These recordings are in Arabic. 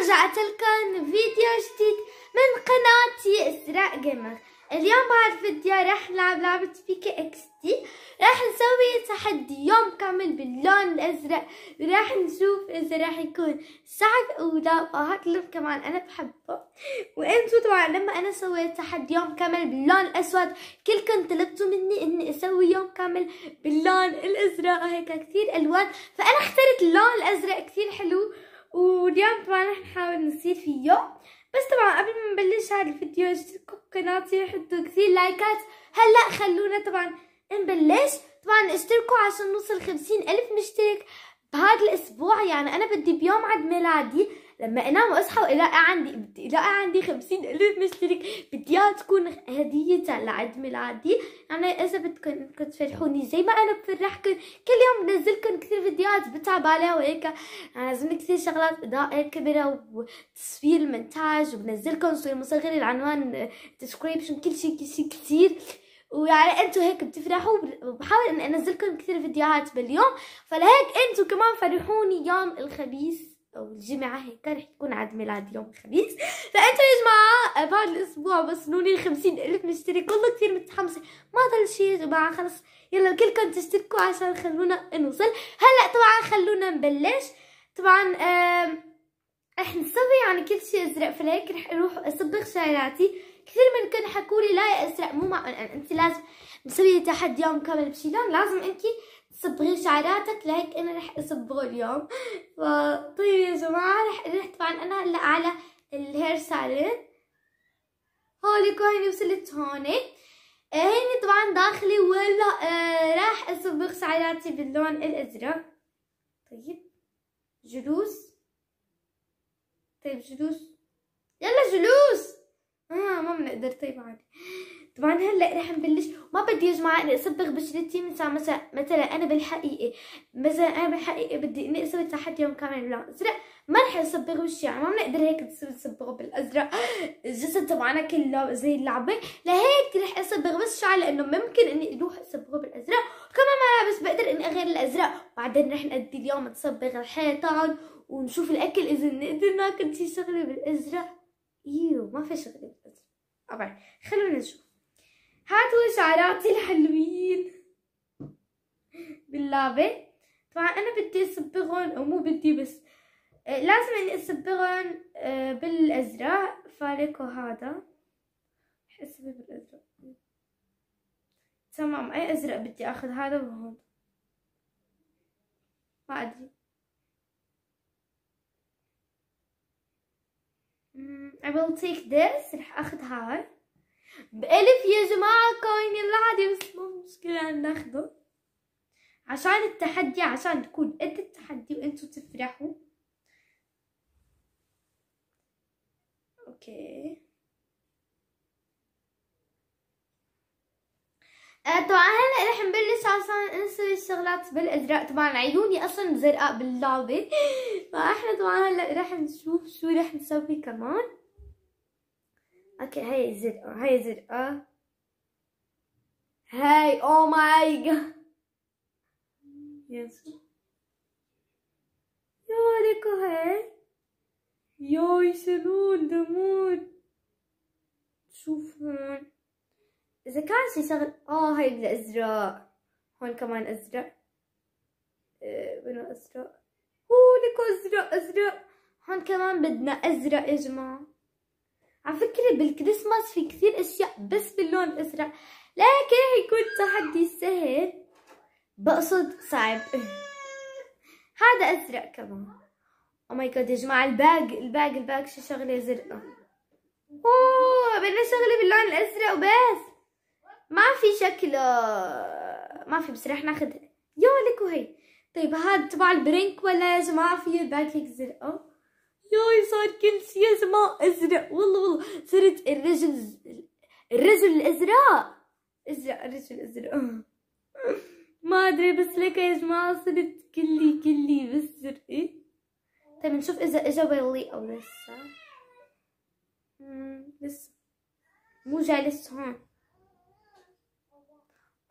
رجعت لكم فيديو جديد من قناتي اسراء جيمر اليوم بعد فيديو راح نلعب لعبة بيكا اكس دي راح نسوي تحدي يوم كامل باللون الازرق راح نشوف اذا راح يكون صعب او لا وهذا اللون كمان انا بحبه وانتو طبعا لما انا سويت تحدي يوم كامل باللون الاسود كلكم طلبتوا مني اني اسوي يوم كامل باللون الازرق وهيك كثير الوان فانا اخترت اللون الازرق كثير حلو واليوم طبعا راح نحاول نصير فيه بس طبعا قبل ما نبلش هذا الفيديو اشتركوا بقناتي وحطوا كثير لايكات هلا خلونا طبعا نبلش طبعا اشتركوا عشان نوصل خمسين ألف مشترك بهذا الأسبوع يعني أنا بدي بيوم عيد ميلادي لما انام واصحى والاقي عندي الاقي عندي خمسين الف مشترك بدي اياها تكون هدية لعيد ميلادي يعني اذا بدكم بدكم تفرحوني زي ما انا بفرحكم كل يوم بنزلكم كثير فيديوهات بتعب عليها وهيك يعني لازم كثير شغلات اضاءة كاميرا وتصوير مونتاج وبنزلكم صور مصغرة العنوان ديسكريبشن كل شيء كل شيء كثير ويعني انتو هيك بتفرحوا وبحاول اني انزلكم كثير فيديوهات باليوم فلهيك انتو كمان فرحوني يوم الخميس او الجمعه هيك رح تكون عيد ميلاد يوم الخميس فانتوا يا جماعه بعد الاسبوع وصلوني الف مشترك والله كثير متحمسه ما ضل شيء يا جماعه خلص يلا كلكم تشتركوا عشان خلونا نوصل هلا طبعا خلونا نبلش طبعا رح نسوي يعني كل شيء ازرق فلهيك رح اروح اصبغ شعراتي كثير منكم حكوا لي لا يا ازرق مو معقول انت لازم مسويه تحدي يوم كامل بشي لون لازم انت صبغي شعراتك لهيك انا رح اصبغه اليوم فطيب يا جماعة رح رح طبعا انا هلا على الهير سالون هولي هيني وصلت هون إيه، هيني طبعا داخلي ولا آه راح اصبغ شعراتي باللون الازرق طيب جلوس طيب جلوس يلا جلوس اه ما بنقدر طيب عادي طبعا هلا رح نبلش بدي يا جماعه اني اصبغ بشرتي مثلا مثلا مثلا انا بالحقيقه مثلا انا بالحقيقه بدي اني اسوي تحت يوم كامل بلون أزرق ما رح اصبغ وشي يعني ما بنقدر هيك نصبغه بالازرق الجسم تبعنا كله زي اللعبه لهيك رح اصبغ بس شعر لانه ممكن اني اروح اصبغه بالازرق كمان ما بس بقدر اني اغير الازرق بعدين رح نقضي اليوم نصبغ الحيطان ونشوف الاكل اذا نقدر ناكل شي شغله بالازرق يو إيوه، ما في شغله بالازرق طبعا خلونا نشوف هاتوا شعراتي الحلوين باللافي طبعا انا بدي اصبغهم او مو بدي بس آه، لازم اني اصبغهم آه، بالازرق فليكو هذا حسبي بالازرق تمام اي ازرق بدي اخذ هذا وهون ما ادري mm, I will take this رح اخذ هاي بألف يا جماعة كوين عادي بس مو مشكلة ناخده عشان التحدي عشان تكون قد التحدي وانتو تفرحوا اوكي آه، طبعا هلا رح نبلش عشان نسوي الشغلات بالازرق طبعا عيوني اصلا زرقاء باللعبه فاحنا طبعا هلا رح نشوف شو رح نسوي كمان اوكي هاي زد او هاي زد او هاي او ماي جاد يس يا ليكو هاي يا يسلون دمون شوف هون اذا كان شي شغل اه هاي الازرق هون كمان ازرق بنو ازرق هو ليكو ازرق ازرق هون كمان بدنا ازرق يا جماعه على فكرة بالكريسماس في كثير أشياء بس باللون الأزرق لكن حيكون تحدي سهل بقصد صعب هذا أزرق كمان أو ماي جاد يا جماعة الباج الباج الباج شو شغلة زرقاء أوه بدنا شغلة باللون الأزرق وبس ما في شكل ما في بس رح ناخذ يا لك وهي طيب هذا تبع البرينك ولا يا جماعة فيه الباج هيك زرقاء ياي صار كل شيء ما ازرق والله والله صرت الرجل الرجل الازرق ازرق الرجل الازرق ما ادري بس لك يا جماعه صرت كلي كلي بس زرقي إيه؟ طيب نشوف اذا اجا ويلي او لسه لسه مو جالس هون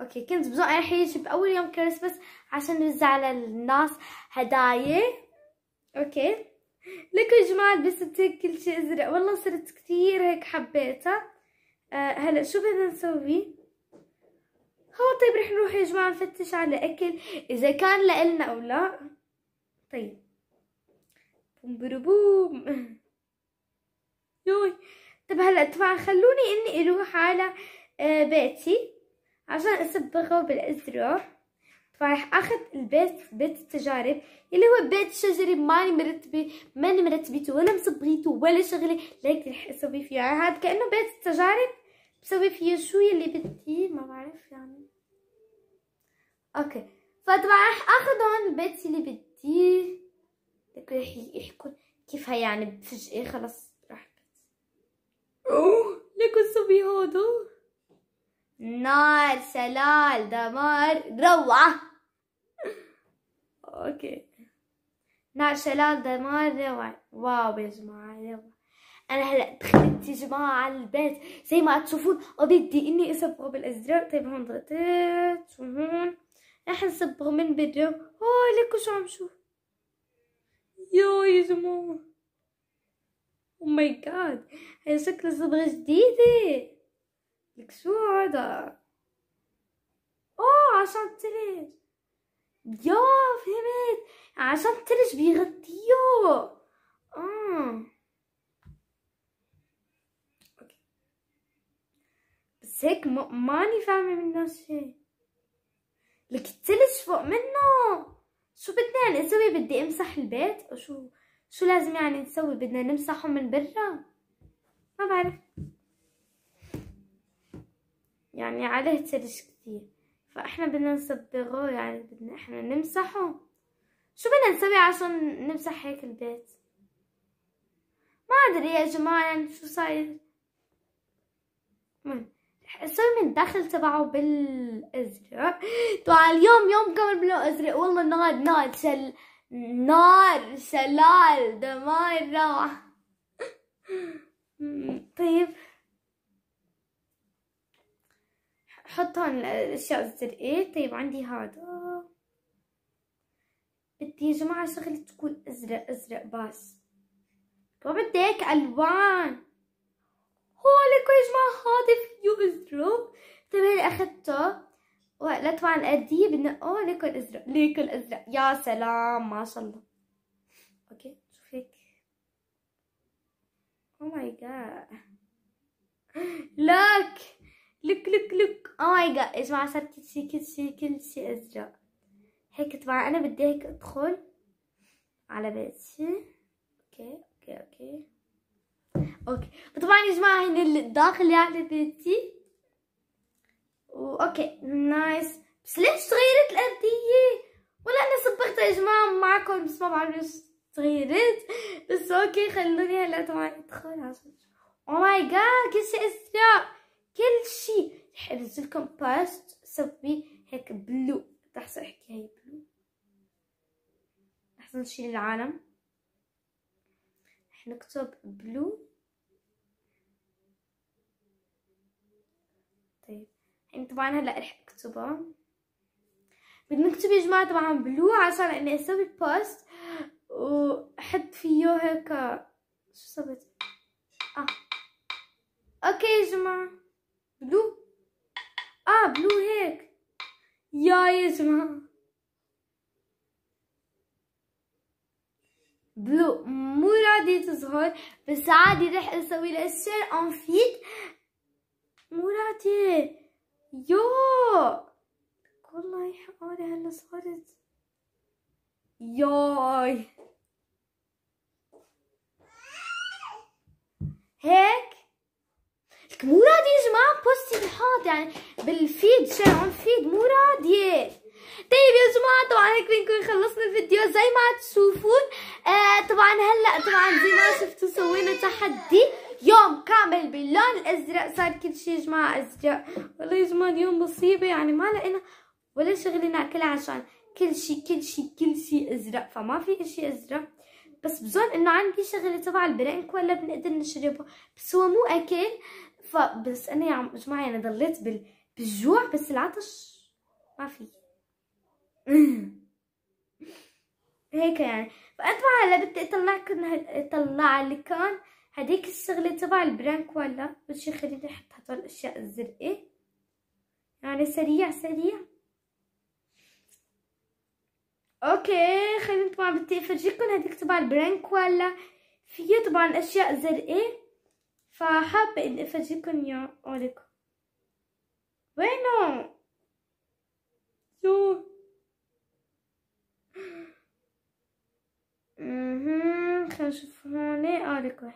اوكي كنت بظن رح يجي باول يوم كريسمس عشان نوزع على الناس هدايا اوكي لكم لك جمال بس كل شيء ازرق والله صرت كثير هيك حبيتها آه هلا شو بدنا نسوي هو طيب رح نروح يا جماعه نفتش على اكل اذا كان لنا او لا طيب بوم بروبوم يوي طب هلا طبعا خلوني اني اروح على آه بيتي عشان اصبغه بالازرق فراح اخذ البيت بيت التجارب اللي هو بيت شجري ماني مرتبه ماني مرتبته ولا مصبغيته ولا شغله لكن رح اسوي فيها هذا كانه بيت التجارب بسوي فيه شويه اللي بدي ما بعرف يعني اوكي فطبعا رح اخذ هون البيت اللي بدي لكن رح كيف هي يعني فجأة خلص راح لكن صبي هادو نار سلال دمار روعة اوكي نار نعم، شلال دمار روعة واو يا جماعة روعة انا هلا دخلت يا جماعة على البيت زي ما تشوفون قضيتي اني اصبغه بالازرار طيب هون ضغطت وهون رح نصبغه من بده هو لكو شو عم شوف يو يا جماعة او ماي جاد هي شكل صبغة جديدة لك شو هذا اوه عشان تلج يو فهمت عشان الثلج بيغطيه آه. بس هيك م... ماني فاهمة منه شيء لك الثلج فوق منه شو بدنا يعني نسوي بدي امسح البيت او شو شو لازم يعني نسوي بدنا نمسحه من برا ما بعرف يعني عليه ثلج كثير فاحنا بدنا نصبغه يعني بدنا احنا نمسحه شو بدنا نسوي عشان نمسح هيك البيت ما ادري يا جماعة يعني شو صاير المهم رح اسوي من داخل تبعه بالازرق طبعا اليوم يوم كامل بلون ازرق والله نار نار شل نار شلال دمار روعة طيب بحط هون الاشياء الزرقية طيب عندي هذا بدي يا جماعة شغلة تكون ازرق ازرق بس ما طيب، بدي هيك الوان هو لكم يا جماعة هذا فيو ازرق طيب هيدا اخذته وقلت طبعا قديه بنقه ليكو ازرق ليكو ازرق يا سلام ما شاء الله اوكي شوف هيك او ماي جاد لك لك لك لك او آه، ماي جاد يا جماعه صار كل شيء كل شيء كل شيء ازرق هيك طبعا انا بدي هيك ادخل على بيتي اوكي اوكي اوكي اوكي طبعا يا جماعه هنا الداخل على يعني بيتي اوكي نايس بس ليش تغيرت الأرضية ولا أنا صبغتها يا جماعة معكم بس ما بعرف ليش تغيرت بس أوكي خلوني هلا طبعا أدخل عشان أو ماي جاد كل شيء أزرق كل شيء حرز لكم باست صبي هيك بلو تحصل احكي هي بلو احسن شيء للعالم راح نكتب بلو طيب يعني طبعا هلا رح اكتبها بدنا نكتب يا جماعه طبعا بلو عشان اني اسوي بوست وحط فيه هيك شو سويت اه اوكي يا جماعه بلو اه بلو هيك يا يسمع بلو مو راضي تظهر بس عادي رح اسوي لها الشير اون فيت مو راضي يو والله حقاري هلا صارت ياي بوستي بالحاضر يعني بالفيد شير عم فيد مو راضيه طيب يا جماعه طبعا هيك بنكون خلصنا الفيديو زي ما تشوفون آه طبعا هلا طبعا زي ما شفتوا سوينا تحدي يوم كامل باللون الازرق صار كل شيء يا جماعه ازرق والله يا جماعه اليوم مصيبه يعني ما لقينا ولا شغله ناكلها عشان كل شيء كل شيء كل شيء ازرق فما في شيء ازرق بس بظن انه عندي شغله تبع البرنك ولا بنقدر نشربه بس هو مو اكل فبس انا يا جماعه انا ضليت بال... بالجوع بس العطش ما في هيك يعني فاتبع هلا بدي اطلع كنا اطلع اللي كان هديك الشغله تبع البرانك ولا بس خليني احط هدول الاشياء الزرقاء يعني سريع سريع اوكي خليني طبعا بدي افرجيكم هديك تبع البرانك ولا فيها طبعا اشياء زرقاء فحابة إني أفرجيكم إياه أقولكم وينه؟ شو؟ أمم، خلينا نشوف هون أقولك هلا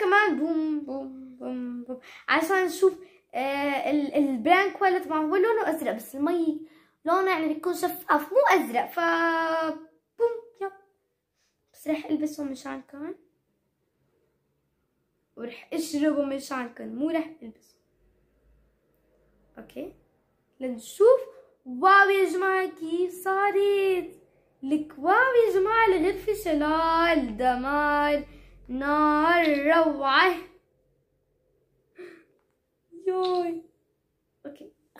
كمان بوم بوم بوم بوم عشان نشوف آه البرانك كواليتي تبعه هو لونه أزرق بس المي لونه يعني يكون شفاف مو أزرق ف بس رح البسه مشانكن ورح اشربه مشانكن مو رح البسه اوكي لنشوف واو يا جماعة كيف صارت لك واو يا جماعة الغرفة شلال دمار نار روعة يوي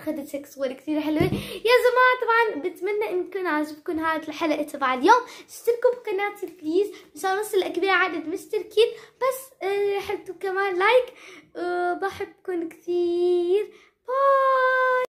اخذت هيك صور كثير حلوه يا جماعه طبعا بتمنى انكم عجبكم هذه الحلقه تبع اليوم اشتركوا بقناتي بليز مشان نوصل لاكبر عدد مشتركين بس آه، حطوا كمان لايك آه، وبحبكم كثير باي